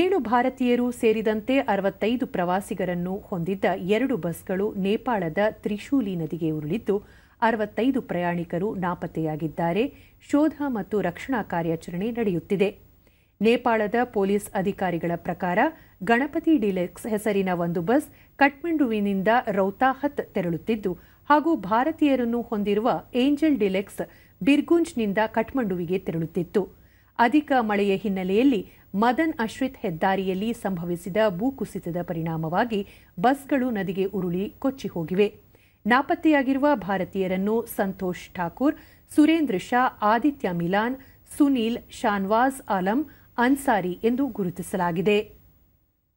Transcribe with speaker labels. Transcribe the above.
Speaker 1: ಏಳು ಭಾರತೀಯರು ಸೇರಿದಂತೆ ಅರವತ್ತೈದು ಪ್ರವಾಸಿಗರನ್ನು ಹೊಂದಿದ್ದ ಎರಡು ಬಸ್ಗಳು ನೇಪಾಳದ ತ್ರಿಶೂಲಿ ನದಿಗೆ ಉರುಳಿದ್ದು ಅರವತ್ತೈದು ಪ್ರಯಾಣಿಕರು ನಾಪತ್ತೆಯಾಗಿದ್ದಾರೆ ಶೋಧ ಮತ್ತು ರಕ್ಷಣಾ ಕಾರ್ಯಾಚರಣೆ ನಡೆಯುತ್ತಿದೆ ನೇಪಾಳದ ಪೊಲೀಸ್ ಅಧಿಕಾರಿಗಳ ಪ್ರಕಾರ ಗಣಪತಿ ಡಿಲೆಕ್ಸ್ ಹೆಸರಿನ ಒಂದು ಬಸ್ ಕಠ್ಮಂಡುವಿನಿಂದ ರೌತಾಹತ್ ತೆರಳುತ್ತಿದ್ದು ಹಾಗೂ ಭಾರತೀಯರನ್ನು ಹೊಂದಿರುವ ಏಂಜಲ್ ಡಿಲೆಕ್ಸ್ ಬಿರ್ಗುಂಜ್ನಿಂದ ಕಠ್ಮಂಡುವಿಗೆ ತೆರಳುತ್ತಿತ್ತು ಅಧಿಕ ಮಳೆಯ ಹಿನ್ನೆಲೆಯಲ್ಲಿ ಮದನ್ ಅಶ್ರಿತ್ ಹೆದ್ದಾರಿಯಲ್ಲಿ ಸಂಭವಿಸಿದ ಭೂಕುಸಿತದ ಪರಿಣಾಮವಾಗಿ ಬಸ್ಗಳು ನದಿಗೆ ಉರುಳಿ ಕೊಚ್ಚಿ ಹೋಗಿವೆ ನಾಪತ್ತೆಯಾಗಿರುವ ಭಾರತೀಯರನ್ನು ಸಂತೋಷ್ ಠಾಕೂರ್ ಸುರೇಂದ್ರ ಶಾ ಆದಿತ್ಯ ಮಿಲಾನ್ ಸುನೀಲ್ ಶಾನ್ವಾಜ್ ಆಲಂ ಅನ್ಸಾರಿ ಎಂದು ಗುರುತಿಸಲಾಗಿದೆ